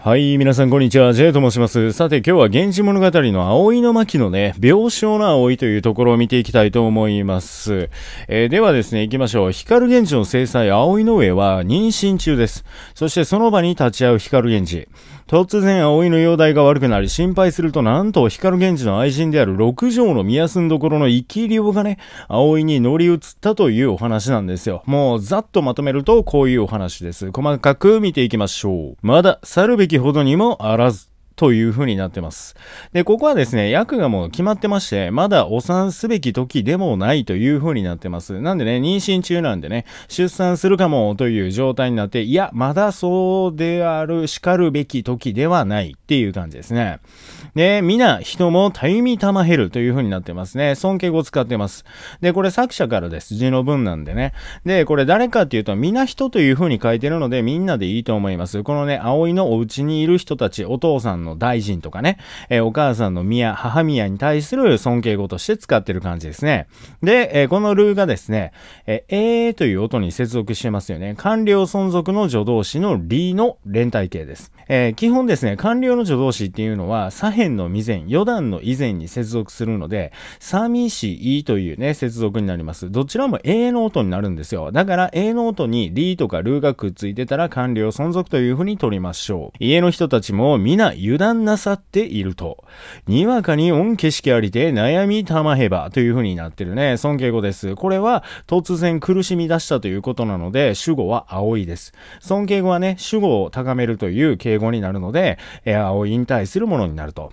はい、皆さんこんにちは。J と申します。さて今日は源氏物語の葵の巻のね、病床の葵というところを見ていきたいと思います。えー、ではですね、行きましょう。光源氏の制裁葵の上は妊娠中です。そしてその場に立ち会う光源氏。突然葵の容体が悪くなり心配するとなんと光源氏の愛人である六条の宮住どころの生き量がね、葵に乗り移ったというお話なんですよ。もうざっとまとめるとこういうお話です。細かく見ていきましょう。まだ、去るべきほどにもあらず。という風になってます。で、ここはですね、役がもう決まってまして、まだお産すべき時でもないという風になってます。なんでね、妊娠中なんでね、出産するかもという状態になって、いや、まだそうである、しかるべき時ではないっていう感じですね。で、皆、人もたゆみたまへるという風になってますね。尊敬語使ってます。で、これ作者からです。字の文なんでね。で、これ誰かっていうと、皆人という風に書いてるので、みんなでいいと思います。このね、葵のお家にいる人たち、お父さんの大臣とかね、えー、お母さんの宮、母宮に対する尊敬語として使ってる感じですね。で、えー、このルーがですね、えー、えーという音に接続してますよね。官僚存続の助動詞のリの連帯形です。えー、基本ですね、官僚の助動詞っていうのは、左辺前の未然、四段の以前に接続するので、寂しいというね、接続になります。どちらも A の音になるんですよ。だから A の音に D とかルーがくっついてたら完了存続というふうに取りましょう。家の人たちも皆油断なさっていると。にわかに恩景色ありて悩みたまへばというふうになってるね。尊敬語です。これは突然苦しみ出したということなので、主語は青いです。尊敬語はね、主語を高めるという敬語になるので、青いに対するものになると。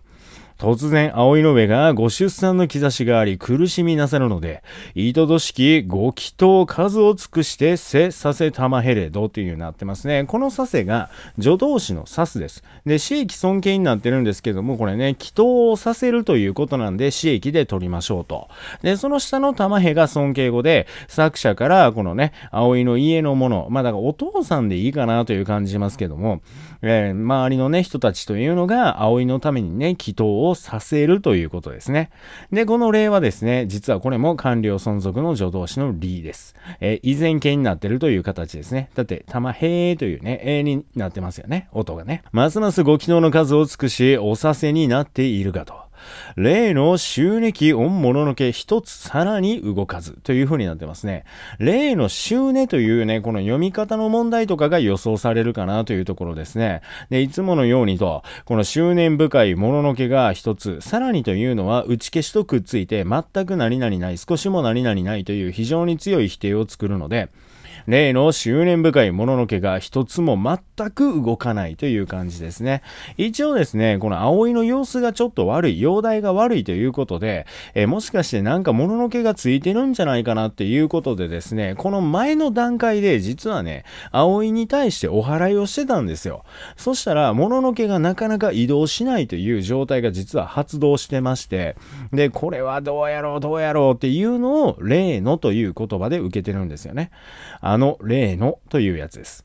突然、葵の上がご出産の兆しがあり苦しみなさるので、いとどしきご祈祷数を尽くしてせさせたまへれどというようになってますね。このさせが助動詞のさすです。で、死益尊敬になってるんですけども、これね、祈祷をさせるということなんで、死益で取りましょうと。で、その下の玉へが尊敬語で、作者からこのね、葵の家のもの、まあだからお父さんでいいかなという感じしますけども、えー、周りのね、人たちというのが葵のためにね、祈祷ををさせるということですね。で、この例はですね、実はこれも官僚存続の助動詞の理です。えー、依然形になってるという形ですね。だって、玉へーというね、えー、になってますよね。音がね。ますますご機能の数を尽くし、おさせになっているかと。例の収益御物のけ一つさらに動かずという風になってますね。例の収ねというね、この読み方の問題とかが予想されるかなというところですね。で、いつものようにと、この執念深いもののけが一つ、さらにというのは打ち消しとくっついて全く何々ない、少しも何々ないという非常に強い否定を作るので、例の執念深いもののけが一つも全く動かないという感じですね。一応ですね、この葵の様子がちょっと悪い、容体が悪いということで、えもしかしてなんかもののけがついてるんじゃないかなっていうことでですね、この前の段階で実はね、葵に対してお祓いをしてたんですよ。そしたら、もののけがなかなか移動しないという状態が実は発動してまして、で、これはどうやろう、どうやろうっていうのを、例のという言葉で受けてるんですよね。ああの例のというやつです。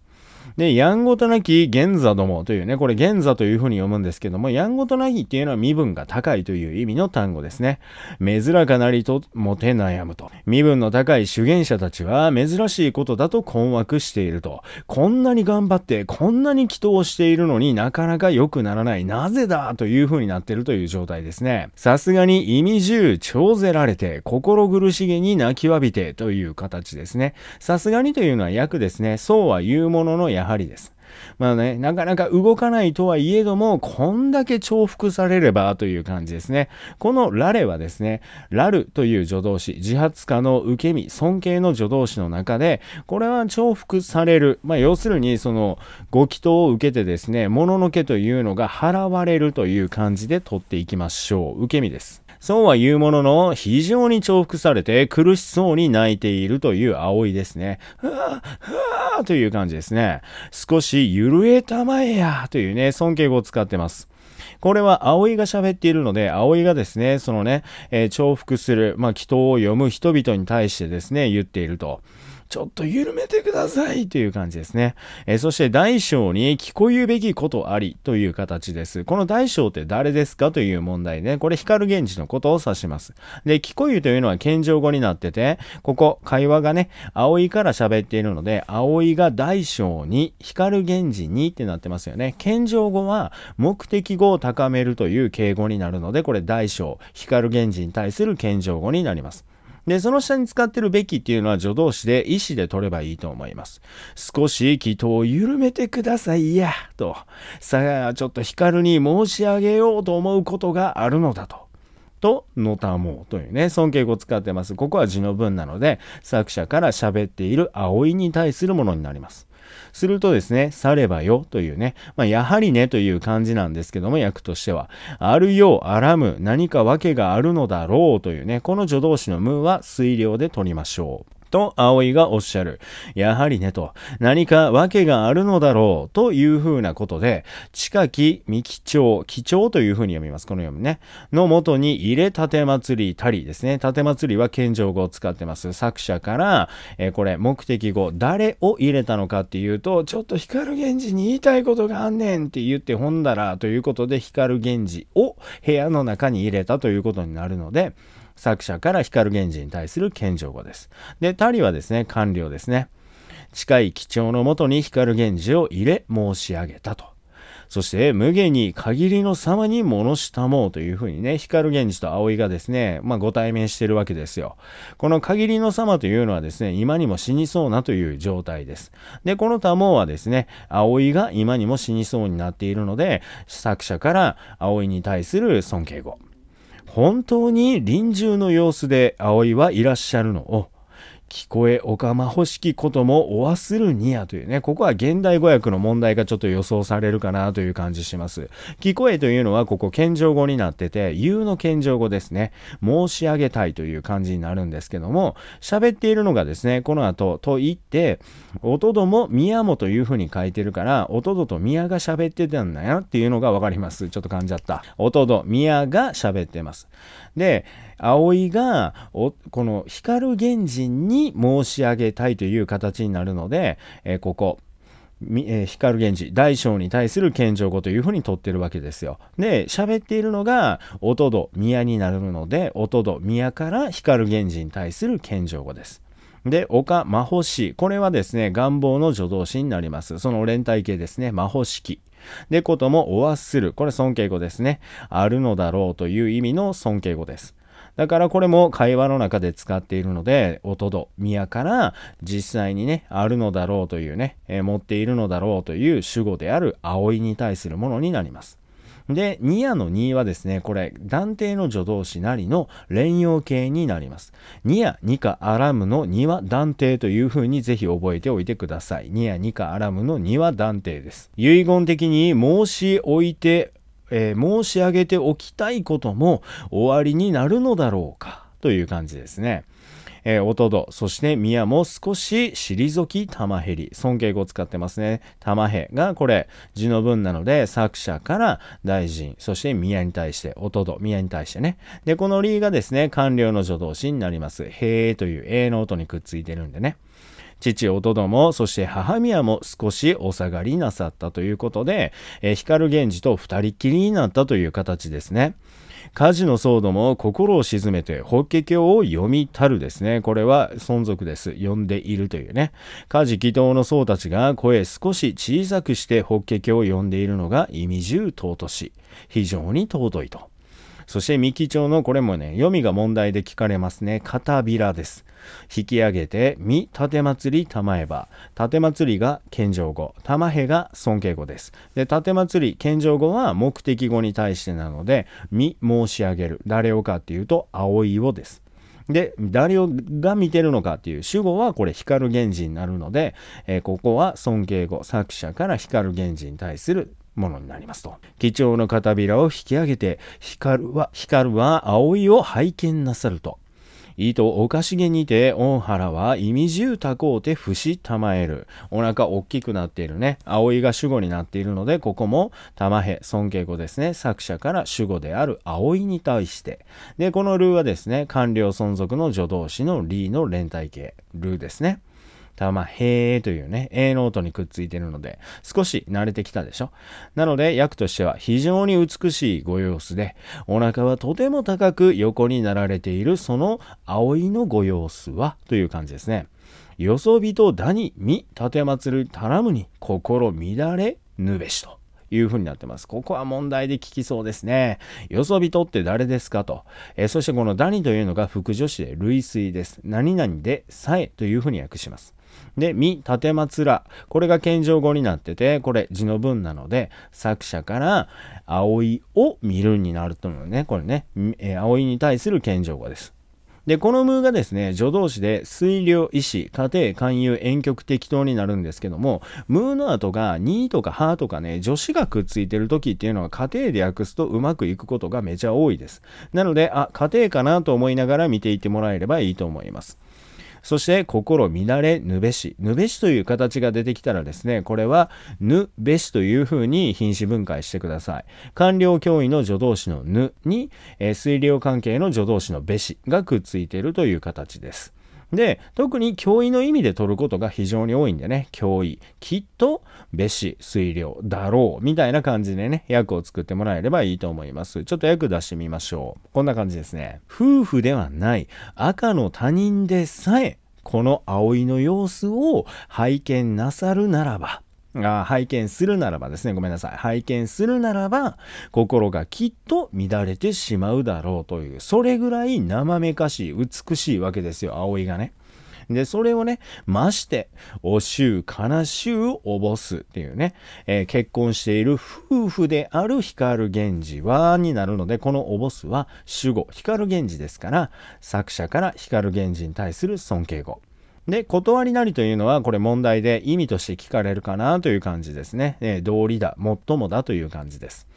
で、やんごとなき現座どもというね、これ現座というふうに読むんですけども、やんごとなきっていうのは身分が高いという意味の単語ですね。珍かなりともて悩むと。身分の高い主言者たちは珍しいことだと困惑していると。こんなに頑張って、こんなに祈祷しているのになかなか良くならない。なぜだというふうになってるという状態ですね。さすがに意味重、長ぜられて、心苦しげに泣きわびてという形ですね。さすがにというのは訳ですね。そうは言うもののやはりです。まあね、なかなか動かないとはいえども、こんだけ重複されればという感じですね。このラレはですね、ラルという助動詞、自発化の受け身、尊敬の助動詞の中で、これは重複される。まあ、要するに、その、ご祈祷を受けてですね、もののけというのが払われるという感じで取っていきましょう。受け身です。そうは言うものの、非常に重複されて苦しそうに泣いているという葵ですね。ふわふわという感じですね。少しゆるえたまえやというね、尊敬語を使ってます。これは葵が喋っているので、葵がですね、そのね、えー、重複する、まあ、祈祷を読む人々に対してですね、言っていると。ちょっと緩めてくださいという感じですね。えー、そして大小に聞こゆうべきことありという形です。この大小って誰ですかという問題で、ね、これ光源氏のことを指します。で、聞こゆうというのは謙譲語になってて、ここ会話がね、葵から喋っているので、葵が大小に、光源氏にってなってますよね。謙譲語は目的語を高めるという敬語になるので、これ大小、光源氏に対する謙譲語になります。で、その下に使ってるべきっていうのは助動詞で、意思で取ればいいと思います。少し気筒を緩めてくださいや、と。さあ、ちょっと光に申し上げようと思うことがあるのだと。とのたもうというね、尊敬語を使ってます。ここは字の文なので、作者から喋っている葵に対するものになります。するとですね、去ればよというね、まあ、やはりねという感じなんですけども、役としては、あるよう、あらむ、何か訳があるのだろうというね、この助動詞の無は推量で取りましょう。と葵がおっしゃる。やはりねと、何か訳があるのだろうというふうなことで、近き三木町、貴町というふうに読みます。この読みね。のもとに入れたて祭りたりですね。たて祭りは謙譲語を使ってます。作者から、えー、これ目的語、誰を入れたのかっていうと、ちょっと光源氏に言いたいことがあんねんって言ってほんだらということで光源氏を部屋の中に入れたということになるので、作者から光源氏に対する謙譲語です。で、タリはですね、官僚ですね。近い基調のもとに光源氏を入れ申し上げたと。そして、無下に限りの様に物したもうというふうにね、光源氏と葵がですね、まあ、ご対面してるわけですよ。この限りの様というのはですね、今にも死にそうなという状態です。で、この多毛はですね、葵が今にも死にそうになっているので、作者から葵に対する尊敬語。本当に臨終の様子で葵はいらっしゃるのを聞こえおかまほしきこともおわするにやというね、ここは現代語訳の問題がちょっと予想されるかなという感じします。聞こえというのはここ謙譲語になってて、言うの謙譲語ですね。申し上げたいという感じになるんですけども、喋っているのがですね、この後、と言って、音ども宮もというふうに書いてるから、音どと宮が喋ってたんだよっていうのがわかります。ちょっと噛んじゃった。音ど宮が喋ってます。で、葵がおこの光源氏に申し上げたいという形になるので、えー、ここ。えー、光源氏大将に対する謙譲語というふうにとってるわけですよ。で喋っているのが音戸宮になるので音戸宮から光源氏に対する謙譲語です。で、丘、魔法師。これはですね、願望の助動詞になります。その連帯形ですね、魔法式。で、こともお忘する。これ尊敬語ですね。あるのだろうという意味の尊敬語です。だからこれも会話の中で使っているので、おとど、宮から実際にね、あるのだろうというね、えー、持っているのだろうという主語である葵に対するものになります。で、ニアのニはですね、これ、断定の助動詞なりの連用形になります。ニア、ニカ、アラムのニは断定というふうにぜひ覚えておいてください。ニア、ニカ、アラムのニは断定です。遺言的に申し置いてえー、申し上げておきたいことも終わりになるのだろうかという感じですね。えー、おとど、そして宮も少し退き玉へり。尊敬語を使ってますね。玉へがこれ、字の文なので、作者から大臣、そして宮に対して、おとど、宮に対してね。で、このりがですね、官僚の助動詞になります。へーという、えの音にくっついてるんでね。父弟も、そして母宮も少しお下がりなさったということで、えー、光源氏と二人きりになったという形ですね。火事の騒動も心を鎮めて法華経を読みたるですね。これは存続です。読んでいるというね。家事祈祷の僧たちが声少し小さくして法華経を読んでいるのが意味重尊し、非常に尊いと。そして三木町のこれもね、読みが問題で聞かれますね。片びらです。引き上げて、み、盾祭り玉えば。盾祭りが謙譲語。玉へが尊敬語です。で、盾祭り、謙譲語は目的語に対してなので、み、申し上げる。誰をかっていうと、葵をです。で、誰をが見てるのかっていう主語はこれ光源氏になるので、えー、ここは尊敬語、作者から光源氏に対するものになりますと。貴重の片びらを引き上げて、光は、光は葵を拝見なさると。いとおかしげにて、オンハラはいみじゅうたこうて不したまえる。お腹大きくなっているね。葵が主語になっているので、ここも、たまへ、尊敬語ですね。作者から主語である葵に対して。で、このルーはですね、官僚存続の助動詞のリーの連帯形、ルーですね。ただまあ、へーというね、A ートにくっついてるので、少し慣れてきたでしょ。なので、訳としては非常に美しいご様子で、お腹はとても高く横になられているその葵のご様子はという感じですね。よそ人だにみ立まつる頼むに心乱れぬべしと。いうふうになってます。ここは問題で聞きそうですね。よそとって誰ですかと。えー、そしてこのダニというのが副助詞で類推です。何々でさえというふうに訳します。で、身、立松ら。これが謙譲語になってて、これ字の文なので、作者から、葵を見るになると思うね。これね、えー、葵に対する謙譲語です。で、このムーがですね、助動詞で水量、意志、家庭、勧誘、遠曲、適当になるんですけども、ムーの後がにとかはとかね、助詞がくっついてる時っていうのは家庭で訳すとうまくいくことがめちゃ多いです。なので、あ、家庭かなと思いながら見ていってもらえればいいと思います。そして心乱れぬべし。ぬべしという形が出てきたらですね、これはぬべしというふうに品詞分解してください。官僚脅威の助動詞のぬに、えー、水量関係の助動詞のべしがくっついているという形です。で、特に脅威の意味で取ることが非常に多いんでね、脅威、きっと、べし、水量、だろう、みたいな感じでね、訳を作ってもらえればいいと思います。ちょっと訳出してみましょう。こんな感じですね。夫婦ではない、赤の他人でさえ、この葵の様子を拝見なさるならば、あ拝見するならばですね、ごめんなさい。拝見するならば、心がきっと乱れてしまうだろうという、それぐらい生めかしい、美しいわけですよ、葵がね。で、それをね、まして、おう、悲しゅうおぼすっていうね、えー、結婚している夫婦である光源氏は、になるので、このおぼすは主語、光源氏ですから、作者から光源氏に対する尊敬語。で、断りなりというのは、これ問題で意味として聞かれるかなという感じですね。えー、道理だ、最もだという感じです。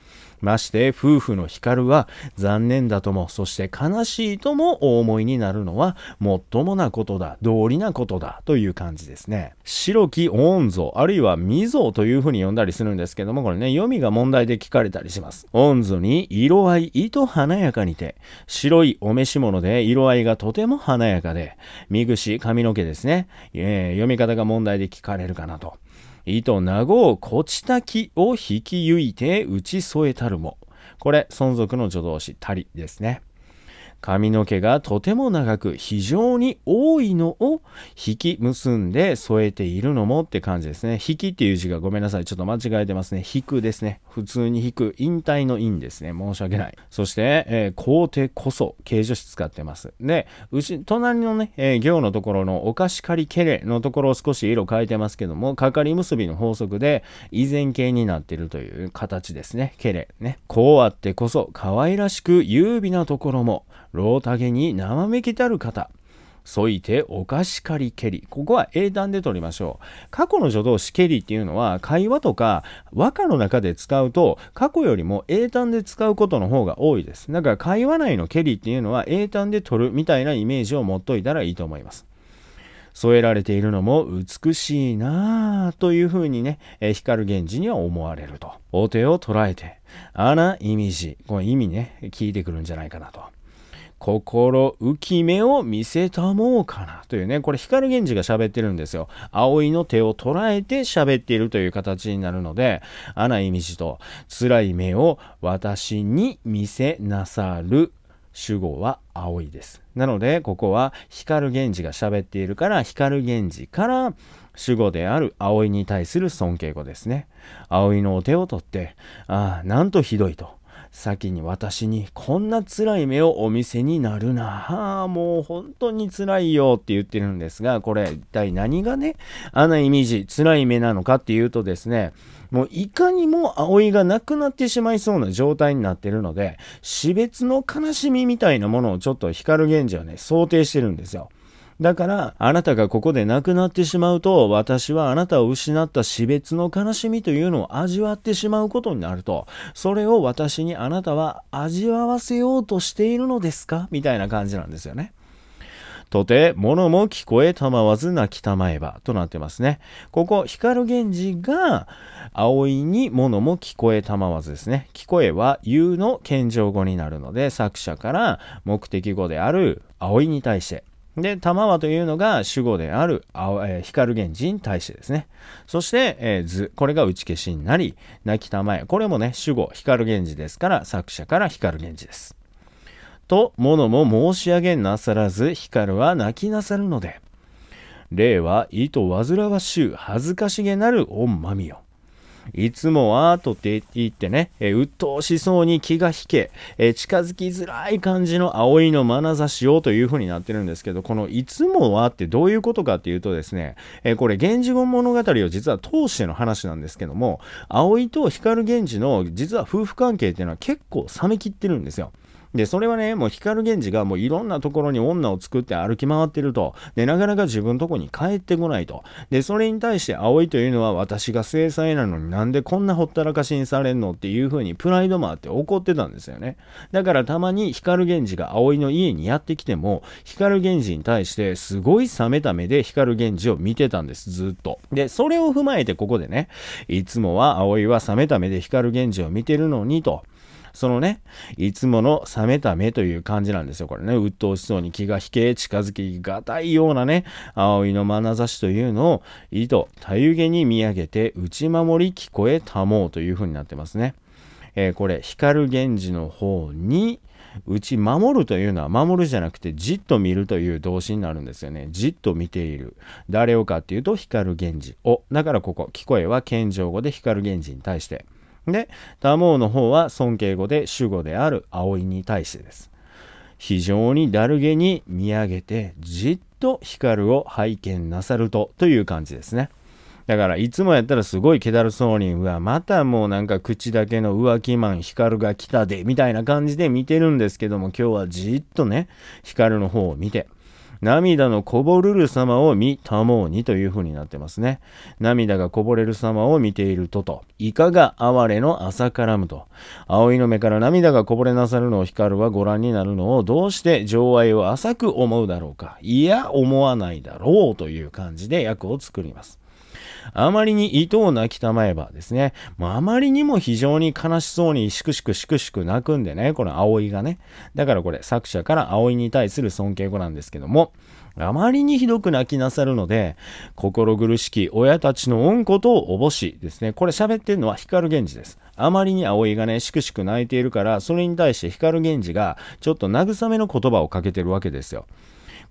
まして夫婦の光は残念だともそして悲しいともお思いになるのはもっともなことだ道理なことだという感じですね白き御像あるいは未像というふうに呼んだりするんですけどもこれね読みが問題で聞かれたりします音像に色合い糸華やかにて白いお召し物で色合いがとても華やかで見ぐし髪の毛ですね、えー、読み方が問題で聞かれるかなと糸なごをこちたきを引きゆいて打ち添えたるも。これ、存続の助動詞、たりですね。髪の毛がとても長く非常に多いのを引き結んで添えているのもって感じですね。引きっていう字がごめんなさい。ちょっと間違えてますね。引くですね。普通に引く。引退の引ですね。申し訳ない。そして、えー、皇帝こそ形助詞使ってます。で、うち、隣のね、えー、行のところのお菓子借りけれのところを少し色変えてますけども、かかり結びの法則で依然形になっているという形ですね。けれ。ね。こうあってこそ可愛らしく優美なところも、老竹に生めきたる方そいてお菓子借りけり。ここは英単で取りましょう。過去の助動詞けりっていうのは会話とか和歌の中で使うと過去よりも英単で使うことの方が多いです。だから会話内のけりっていうのは英単で取るみたいなイメージを持っといたらいいと思います。添えられているのも美しいなあというふうにね、え光源氏には思われると。お手を捉えて、あら、意味ジ、この意味ね、聞いてくるんじゃないかなと。心浮き目を見せたもうかなというね、これ光源氏が喋ってるんですよ。葵の手を捉えて喋っているという形になるので、穴井ミジと辛い目を私に見せなさる。主語は葵です。なので、ここは光源氏が喋っているから、光源氏から主語である葵に対する尊敬語ですね。葵のお手を取って、ああ、なんとひどいと。先に私にこんな辛い目をお見せになるなあもう本当に辛いよって言ってるんですが、これ一体何がね、あのイメージ、辛い目なのかっていうとですね、もういかにも葵がなくなってしまいそうな状態になってるので、死別の悲しみみたいなものをちょっと光源氏はね、想定してるんですよ。だから、あなたがここで亡くなってしまうと、私はあなたを失った死別の悲しみというのを味わってしまうことになると、それを私にあなたは味わわせようとしているのですかみたいな感じなんですよね。とて、物も聞こえたまわず泣きたまえば、となってますね。ここ、光源氏が、葵に物も聞こえたまわずですね。聞こえは、言うの謙譲語になるので、作者から目的語である葵に対して、で、玉はというのが主語である、え光源氏に対してですね。そして、えー、図、これが打ち消しになり、泣き玉え、これもね、主語、光源氏ですから、作者から光源氏です。と、物も申し上げなさらず、光は泣きなさるので、霊は意図煩わしゅう恥ずかしげなる御まみよ。いつもは、とって言ってね、えー、鬱陶しそうに気が引け、えー、近づきづらい感じの葵の眼差しをという風になってるんですけど、このいつもはってどういうことかっていうとですね、えー、これ、源氏言物語を実は通しての話なんですけども、葵と光源氏の実は夫婦関係っていうのは結構冷めきってるんですよ。で、それはね、もう光源氏がもういろんなところに女を作って歩き回ってると。で、なかなか自分のとこに帰ってこないと。で、それに対して葵というのは私が制裁なのになんでこんなほったらかしにされんのっていうふうにプライドもあって怒ってたんですよね。だからたまに光源氏が葵の家にやってきても、光源氏に対してすごい冷めた目で光源氏を見てたんです、ずっと。で、それを踏まえてここでね、いつもは葵は冷めた目で光源氏を見てるのにと。そのね、いつもの冷めた目という感じなんですよ。これね、鬱陶しそうに気が引け、近づきがたいようなね、葵の眼差しというのを、糸、図、たゆげに見上げて、内守り聞こえたもうというふうになってますね。えー、これ、光源氏の方に、うち守るというのは守るじゃなくてじっと見るという動詞になるんですよね。じっと見ている。誰をかっていうと光源氏を。だからここ、聞こえは謙譲語で光源氏に対して。で、ダモーの方は尊敬語で主語である葵に対してです。非常にだるげに見上げてじっと光を拝見なさるとという感じですね。だからいつもやったらすごい気だるそうに、うわ、またもうなんか口だけの浮気マン光が来たで、みたいな感じで見てるんですけども、今日はじっとね、光の方を見て、涙のこぼるる様を見たもうにという風になってますね。涙がこぼれる様を見ているとと、いかが哀れの朝からむと、葵の目から涙がこぼれなさるのを光はご覧になるのをどうして情愛を浅く思うだろうか、いや思わないだろうという感じで役を作ります。あまりに糸を泣きたまえばですね、もあまりにも非常に悲しそうにしくしくしくしく泣くんでね、この葵がね。だからこれ作者から葵に対する尊敬語なんですけども、あまりにひどく泣きなさるので、心苦しき親たちの恩ことをおぼしですね。これ喋ってるのは光源氏です。あまりに葵がね、しくしく泣いているから、それに対して光源氏が、ちょっと慰めの言葉をかけてるわけですよ。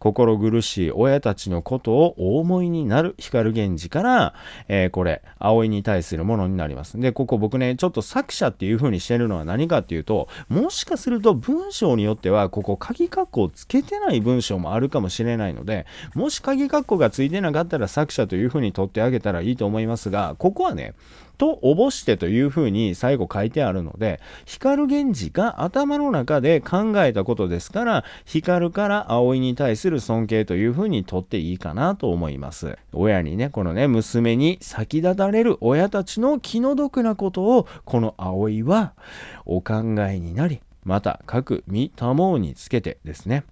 心苦しい親たちのことをお思いになる光源氏から、えー、これ、葵に対するものになります。で、ここ僕ね、ちょっと作者っていう風にしてるのは何かっていうと、もしかすると文章によっては、ここ鍵括弧をつけてない文章もあるかもしれないので、もし鍵括弧がついてなかったら作者という風に取ってあげたらいいと思いますが、ここはね、とおぼしてというふうに最後書いてあるので、光源氏が頭の中で考えたことですから、光から葵に対する尊敬というふうにとっていいかなと思います。親にね、このね、娘に先立たれる親たちの気の毒なことを、この葵はお考えになり、また各身もうにつけてですね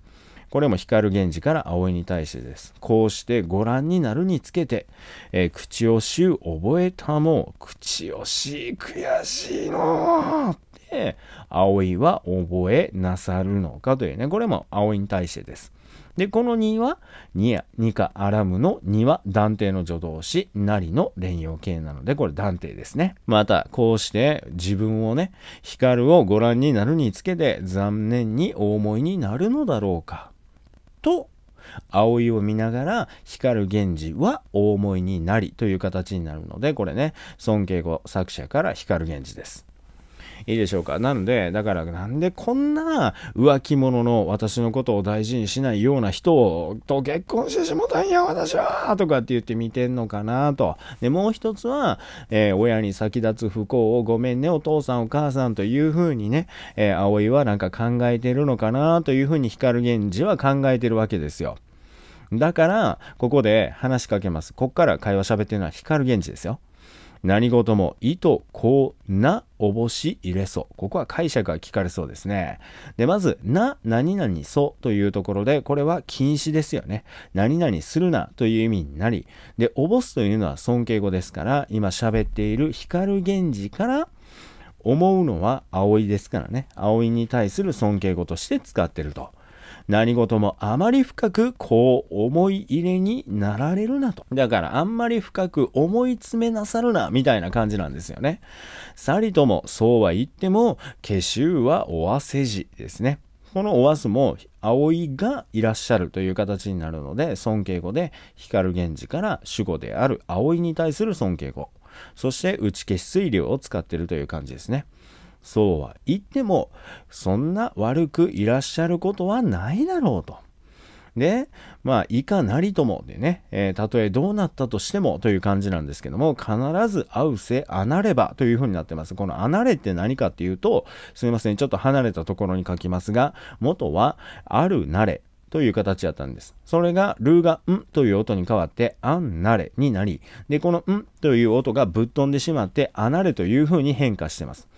これも光源氏から葵に対してです。こうしてご覧になるにつけて、えー、口惜しゅう覚えたもう、口惜しい悔しいのって葵は覚えなさるのかというね、これも葵に対してです。で、この2は、にや、にかあらむの2は、断定の助動詞、なりの連用形なので、これ断定ですね。また、こうして自分をね、光をご覧になるにつけて、残念にお思いになるのだろうか。と葵を見ながら光源氏は大思いになりという形になるのでこれね尊敬語作者から光源氏です。いいでしょうか。なので、だからなんでこんな浮気者の私のことを大事にしないような人と結婚してしもたんや、私はとかって言って見てんのかなと。で、もう一つは、えー、親に先立つ不幸をごめんね、お父さんお母さんというふうにね、えー、葵はなんか考えてるのかなというふうに光源氏は考えてるわけですよ。だから、ここで話しかけます。こっから会話喋ってるのは光源氏ですよ。何事も意図こうなおぼし入れそう。ここは解釈が聞かれそうですね。で、まず、な、何々そというところで、これは禁止ですよね。何々するなという意味になり、で、おぼすというのは尊敬語ですから、今喋っている光源氏から、思うのは葵ですからね。葵に対する尊敬語として使ってると。何事もあまり深くこう思い入れになられるなと。だからあんまり深く思い詰めなさるな、みたいな感じなんですよね。さりともそうは言っても、化臭はおわせじですね。このおわすも葵がいらっしゃるという形になるので尊敬語で光源氏から主語である葵に対する尊敬語そして打ち消し水量を使っているという感じですね。そうは言っても、そんな悪くいらっしゃることはないだろうと。で、まあ、いかなりともでね、えー、たとえどうなったとしてもという感じなんですけども、必ず会うせ、あなればというふうになってます。このあなれって何かっていうと、すみません、ちょっと離れたところに書きますが、元は、あるなれ。という形だったんです。それが、ルーが、んという音に変わって、あんなれになり、で、このんという音がぶっ飛んでしまって、あなれというふうに変化してます。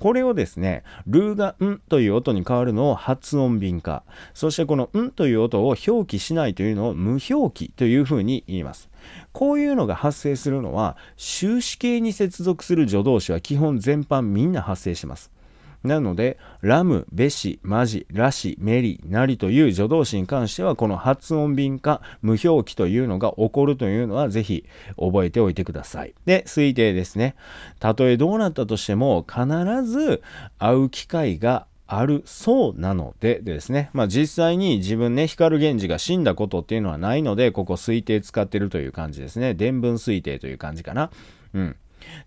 これをですね、ルーがんという音に変わるのを発音便化。そしてこのんという音を表記しないというのを無表記というふうに言います。こういうのが発生するのは、終止形に接続する助動詞は基本全般みんな発生します。なので、ラム、ベシ、マジ、ラシ、メリ、ナリという助動詞に関しては、この発音便か無表記というのが起こるというのは、ぜひ覚えておいてください。で、推定ですね。たとえどうなったとしても、必ず会う機会があるそうなのでですね、まあ、実際に自分ね光源氏が死んだことっていうのはないのでここ推定使ってるという感じですね伝聞推定という感じかなうん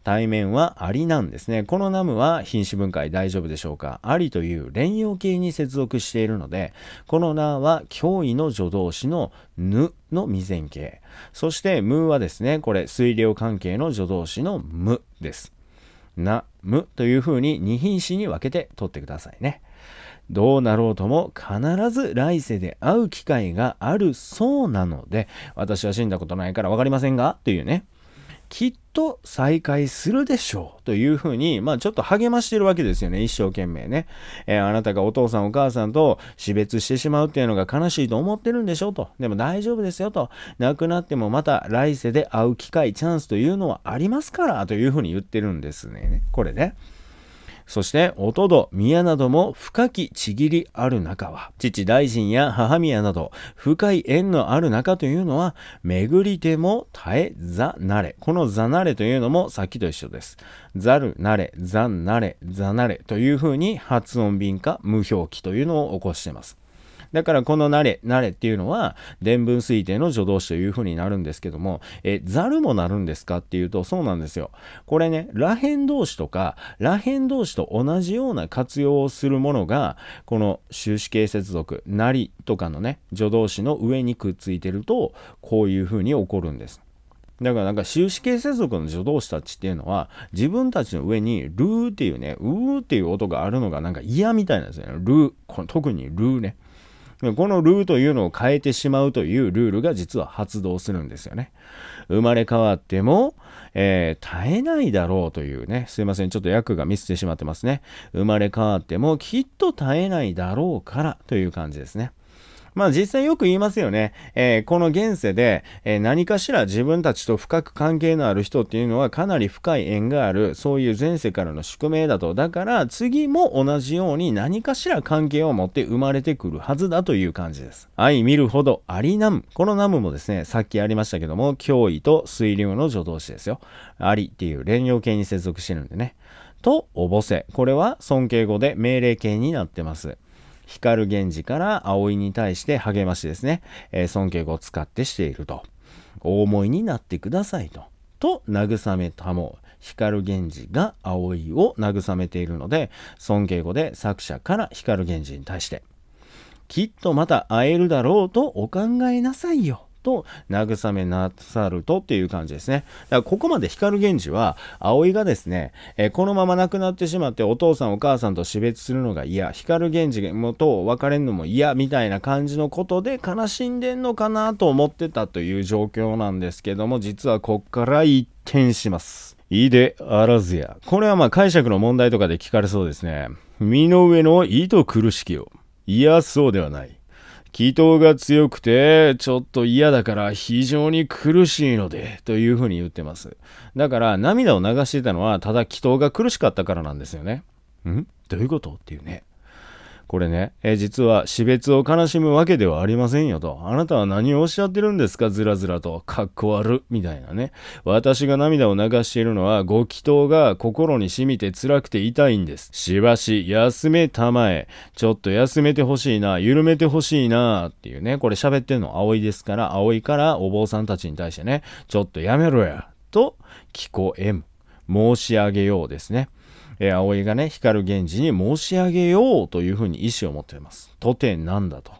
対面はありなんですね。このナムは品種分解大丈夫でしょうかアリという連用形に接続しているので、このナは脅威の助動詞のぬの未然形。そしてムはですね、これ水量関係の助動詞のむです。な、むというふうに2品詞に分けて取ってくださいね。どうなろうとも必ず来世で会う機会があるそうなので、私は死んだことないから分かりませんが、というね。きっと再会するでしょうというふうに、まあちょっと励ましてるわけですよね、一生懸命ね。えー、あなたがお父さんお母さんと死別してしまうっていうのが悲しいと思ってるんでしょうと。でも大丈夫ですよと。亡くなってもまた来世で会う機会、チャンスというのはありますからというふうに言ってるんですね。これね。そして音戸宮なども深きちぎりある中は父大臣や母宮など深い縁のある中というのは巡り手も絶えざなれこのざなれというのもさっきと一緒ですざるなれざなれざなれというふうに発音敏か無表記というのを起こしてますだからこの慣れ、慣れっていうのは、伝文推定の助動詞というふうになるんですけども、え、ざるもなるんですかっていうと、そうなんですよ。これね、らへん動詞とか、らへん動詞と同じような活用をするものが、この終止形接続、なりとかのね、助動詞の上にくっついてると、こういうふうに起こるんです。だからなんか終止形接続の助動詞たちっていうのは自分たちの上にルーっていうね、うーっていう音があるのがなんか嫌みたいなんですよね。ルー。この特にルーね。このルーというのを変えてしまうというルールが実は発動するんですよね。生まれ変わっても、えー、耐えないだろうというね、すいません、ちょっと訳がミスしてしまってますね。生まれ変わってもきっと耐えないだろうからという感じですね。まあ実際よく言いますよね。えー、この現世で、えー、何かしら自分たちと深く関係のある人っていうのはかなり深い縁がある、そういう前世からの宿命だと。だから次も同じように何かしら関係を持って生まれてくるはずだという感じです。愛見るほどありナム。このナムもですね、さっきありましたけども、脅威と水流の助動詞ですよ。ありっていう連用形に接続してるんでね。と、おぼせ。これは尊敬語で命令形になってます。光源氏から葵に対して励ましですね、えー、尊敬語を使ってしていると。お思いになってくださいと。と慰めたも光源氏が葵を慰めているので尊敬語で作者から光源氏に対して「きっとまた会えるだろうとお考えなさいよ」と慰めなさるとっていう感じですね。だからここまで光源氏は、葵がですね、えー、このまま亡くなってしまってお父さんお母さんと死別するのが嫌、光源氏と別れるのも嫌みたいな感じのことで悲しんでんのかなと思ってたという状況なんですけども、実はこっから一転します。いであらずや。これはまあ解釈の問題とかで聞かれそうですね。身の上の意と苦しきよ。いや、そうではない。気頭が強くて、ちょっと嫌だから非常に苦しいので、というふうに言ってます。だから涙を流してたのは、ただ気頭が苦しかったからなんですよね。んどういうことっていうね。これね、え実は死別を悲しむわけではありませんよと。あなたは何をおっしゃってるんですかずらずらと。かっこ悪。みたいなね。私が涙を流しているのは、ご祈祷が心に染みて辛くて痛いんです。しばし、休めたまえ。ちょっと休めてほしいな。緩めてほしいな。っていうね。これ喋ってんの葵ですから、葵からお坊さんたちに対してね、ちょっとやめろや。と、聞こえん。申し上げようですね。えー、葵がね、光源氏に申し上げようというふうに意思を持っています。とてなんだと。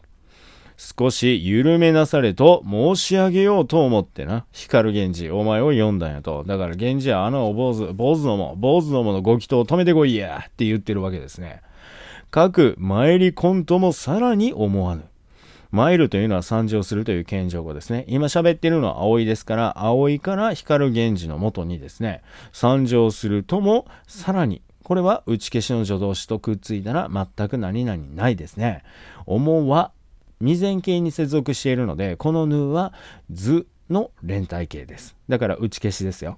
少し緩めなされと申し上げようと思ってな。光源氏、お前を呼んだんやと。だから源氏はあの坊主、坊主ども、坊主どものご祈祷を止めてこいやって言ってるわけですね。各参りコントもさらに思わぬ。参るというのは参上するという謙譲語ですね。今喋ってるのは葵ですから、葵から光源氏のもとにですね、参上するともさらにこれは打ち消しの助動詞とくっついたら全く何々ないですね。思は未然形に接続しているので、このぬは図の連帯形です。だから打ち消しですよ。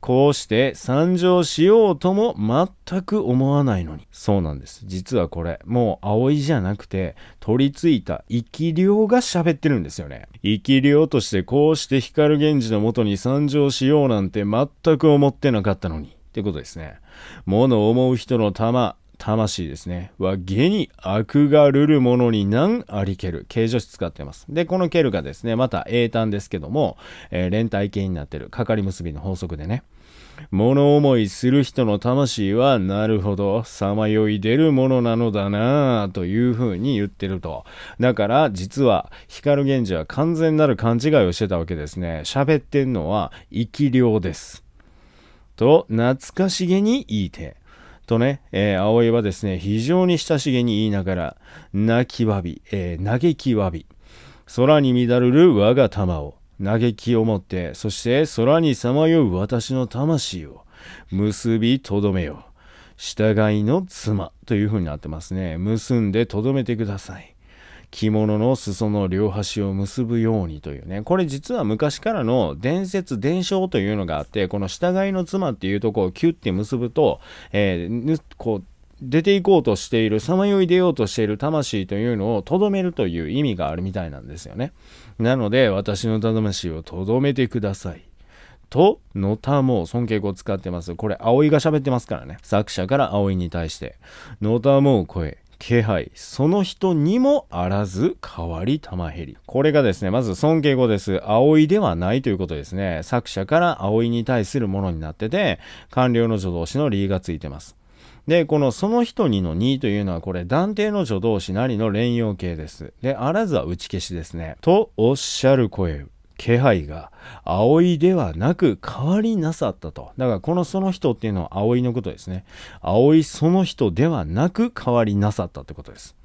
こうして参上しようとも全く思わないのに。そうなんです。実はこれ、もう葵じゃなくて、取り付いた生き量が喋ってるんですよね。生き量としてこうして光源氏のもとに参上しようなんて全く思ってなかったのに。ってことですね。物を思う人の玉、魂ですね。は、下に悪がるるものに何ありける。形助詞使ってます。で、このケルがですね、また英単ですけども、えー、連帯形になってる。かかり結びの法則でね。物思いする人の魂は、なるほど、さまよい出るものなのだなぁ、というふうに言ってると。だから、実は、光源氏は完全なる勘違いをしてたわけですね。喋ってんのは、生き量です。と懐かしげに言いて。とね、えー、葵はですね、非常に親しげに言いながら、泣きわび、えー、嘆きわび、空に乱れる我が玉を、嘆きを持って、そして空にさまよう私の魂を、結びとどめよ従いの妻というふうになってますね。結んでとどめてください。着物の裾の両端を結ぶようにというね、これ実は昔からの伝説、伝承というのがあって、この従いの妻っていうとこをキュッて結ぶと、えー、こう、出ていこうとしている、さまよい出ようとしている魂というのをとどめるという意味があるみたいなんですよね。なので、私の魂をとどめてください。と、のたも尊敬語を使ってます。これ、葵が喋ってますからね。作者から葵に対して。のたも声、気配、その人にもあらず変わり玉減り。これがですね、まず尊敬語です。葵ではないということですね。作者から葵に対するものになってて、官僚の助動詞の理がついてます。で、このその人にのにというのはこれ断定の助動詞なりの連用形です。で、あらずは打ち消しですね。とおっしゃる声。気配が葵ではなく変わりなさったと。だからこのその人っていうのは葵のことですね。葵その人ではなく変わりなさったってことです。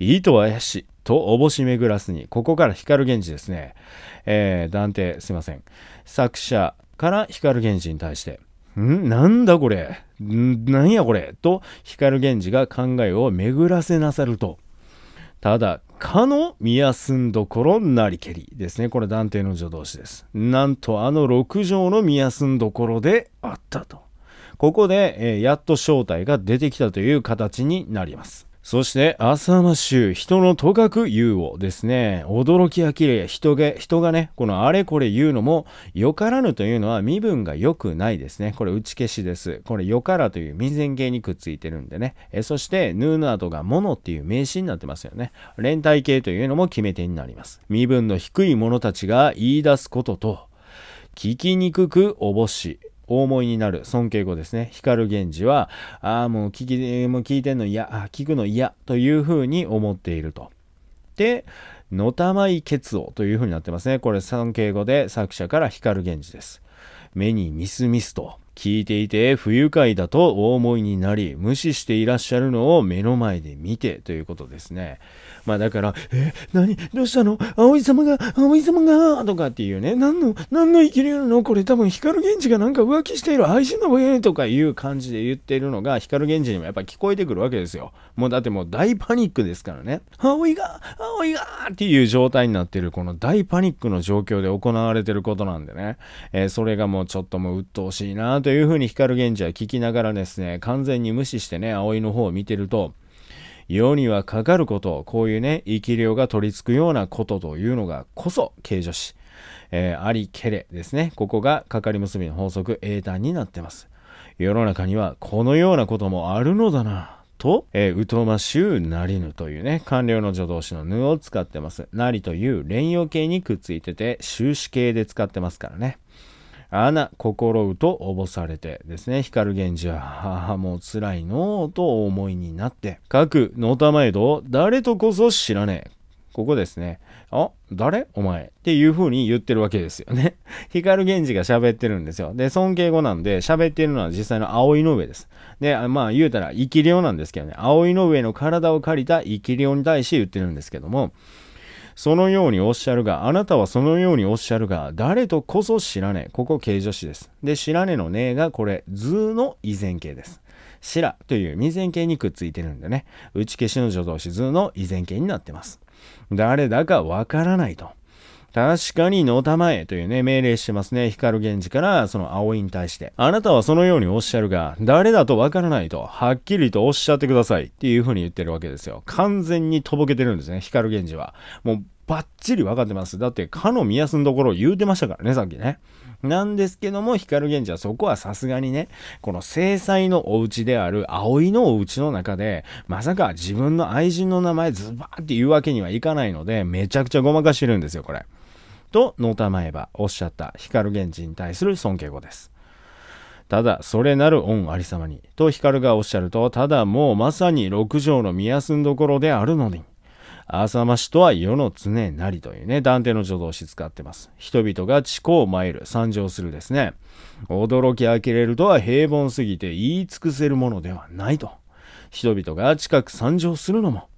いいと怪しい。とおぼしめぐらすに、ここから光源氏ですね。えー、断定すいません。作者から光源氏に対して、んなんだこれんなんやこれと光源氏が考えを巡らせなさると。ただかの宮住所なりけりですね。これ断定の助動詞です。なんとあの六条の宮こ所であったと。ここで、えー、やっと正体が出てきたという形になります。そして、浅間州、人のとかく言うをですね、驚き呆れ、人げ、人がね、このあれこれ言うのも、よからぬというのは身分が良くないですね。これ打ち消しです。これよからという未然形にくっついてるんでね。えそして、ヌーー後がものっていう名詞になってますよね。連帯形というのも決め手になります。身分の低い者たちが言い出すことと、聞きにくくおぼし、大思いになる尊敬語ですね光源氏はああもう聞きもう聞いてんの嫌聞くの嫌というふうに思っていると。で「のたまいけつを」というふうになってますねこれ尊敬語で作者から光源氏です。目にミスミスと聞いていて不愉快だとお思いになり、無視していらっしゃるのを目の前で見てということですね。まあだから、え、何どうしたの葵様が、葵様がとかっていうね、何の、何の生きるのこれ多分光源氏がなんか浮気している愛人の上とかいう感じで言ってるのが光源氏にもやっぱ聞こえてくるわけですよ。もうだってもう大パニックですからね。葵が、葵がっていう状態になってるこの大パニックの状況で行われてることなんでね。えー、それがもうちょっともう鬱陶しいなというふうに光源氏は聞きながらですね、完全に無視してね、葵の方を見てると、世にはかかること、こういうね、生き量が取り付くようなことというのがこそ、形女詞。えー、ありけれですね。ここが、かかり結びの法則、英単になってます。世の中には、このようなこともあるのだな。と、えー、疎ましゅうなりぬというね、官僚の助動詞のぬを使ってます。なりという連用形にくっついてて、終止形で使ってますからね。穴、心うとおぼされてですね、光源氏は、母もつ辛いのうとお思いになって、各のたまえど、誰とこそ知らねえ。ここですね。あ、誰お前。っていう風に言ってるわけですよね。光源氏が喋ってるんですよ。で、尊敬語なんで、喋ってるのは実際の葵の上です。で、まあ言うたら生き量なんですけどね。葵の上の体を借りた生き量に対して言ってるんですけども、そのようにおっしゃるが、あなたはそのようにおっしゃるが、誰とこそ知らねえ。ここ形助詞です。で、知らねえのねえが、これ、図の依然形です。知らという未然形にくっついてるんでね、打ち消しの助動詞図の依然形になってます。誰だかわからないと。確かにのたまえというね、命令してますね。光源氏からその葵に対して。あなたはそのようにおっしゃるが、誰だとわからないと、はっきりとおっしゃってくださいっていう風に言ってるわけですよ。完全にとぼけてるんですね、光源氏は。もうバッチリ分かってます。だって、かの見やすのところを言うてましたからね、さっきね。なんですけども、光源氏はそこはさすがにね、この制裁のお家である葵のお家の中で、まさか自分の愛人の名前ズバーって言うわけにはいかないので、めちゃくちゃごまかしてるんですよ、これ。とたまえば、おっしゃった光源氏に対する尊敬語です。ただ、それなる恩ありさまに、と光がおっしゃると、ただもうまさに六条の見やすんどころであるのに、浅ましとは世の常なりというね、断定の助動詞使ってます。人々が地を参る、参上するですね。驚き呆れるとは平凡すぎて言い尽くせるものではないと。人々が近く参上するのも、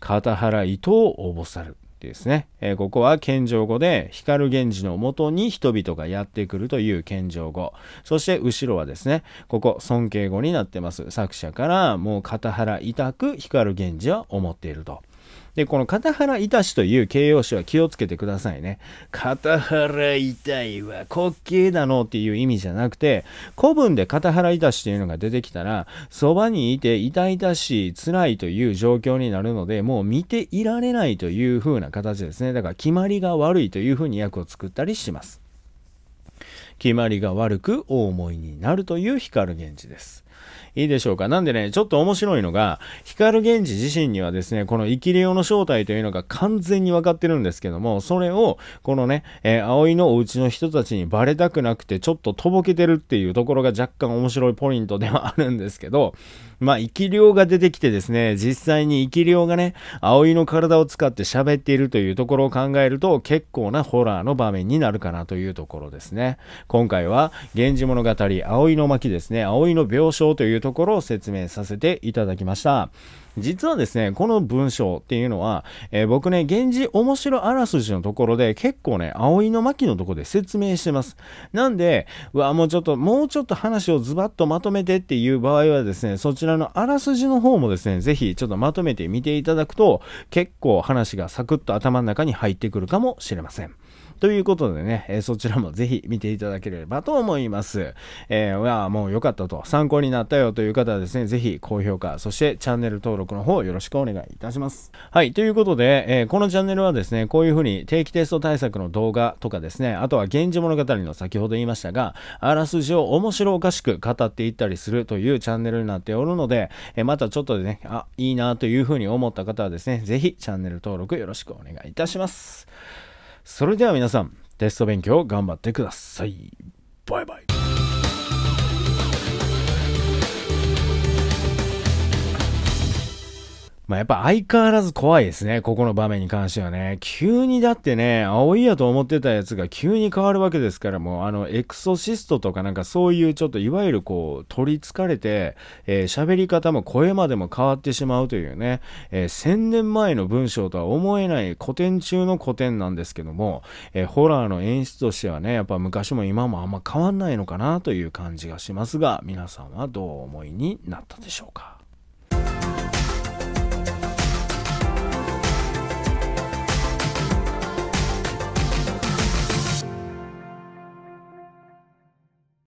片原伊藤を応募さる。ですね、えー、ここは謙譲語で光源氏のもとに人々がやってくるという謙譲語そして後ろはですねここ尊敬語になってます作者からもう片腹痛く光源氏は思っていると。で、この片原いたしという形容詞は気をつけてくださいね。片原痛いは滑稽だのっていう意味じゃなくて、古文で片原いたしというのが出てきたら、そばにいて痛々しい、辛いという状況になるので、もう見ていられないという風な形ですね。だから決まりが悪いという風に訳を作ったりします。決まりが悪くお思いになるという光源氏です。いいでしょうか。なんでね、ちょっと面白いのが、光源氏自身にはですね、この生き用の正体というのが完全に分かってるんですけども、それを、このね、えー、葵のお家の人たちにバレたくなくて、ちょっととぼけてるっていうところが若干面白いポイントではあるんですけど、まあ、生き霊が出てきてですね、実際に生き量がね、葵の体を使って喋っているというところを考えると、結構なホラーの場面になるかなというところですね。今回は、源氏物語、葵の巻ですね、葵の病床というところを説明させていただきました。実はですね、この文章っていうのは、えー、僕ね、源氏面白あらすじのところで結構ね、葵の巻のとこで説明してます。なんで、うわ、もうちょっと、もうちょっと話をズバッとまとめてっていう場合はですね、そちらのあらすじの方もですね、ぜひちょっとまとめてみていただくと、結構話がサクッと頭の中に入ってくるかもしれません。ということでね、えー、そちらもぜひ見ていただければと思います。えー、もう良かったと、参考になったよという方はですね、ぜひ高評価、そしてチャンネル登録の方よろしくお願いいたします。はい、ということで、えー、このチャンネルはですね、こういうふうに定期テスト対策の動画とかですね、あとは源氏物語の先ほど言いましたが、あらすじを面白おかしく語っていったりするというチャンネルになっておるので、えー、またちょっとでね、あ、いいなというふうに思った方はですね、ぜひチャンネル登録よろしくお願いいたします。それでは皆さん、テスト勉強頑張ってください。バイバイ。まあ、やっぱ相変わらず怖いですね。ここの場面に関してはね。急にだってね、青いやと思ってたやつが急に変わるわけですから、もうあの、エクソシストとかなんかそういうちょっといわゆるこう、取りつかれて、えー、喋り方も声までも変わってしまうというね、えー、1000年前の文章とは思えない古典中の古典なんですけども、えー、ホラーの演出としてはね、やっぱ昔も今もあんま変わんないのかなという感じがしますが、皆さんはどう思いになったでしょうか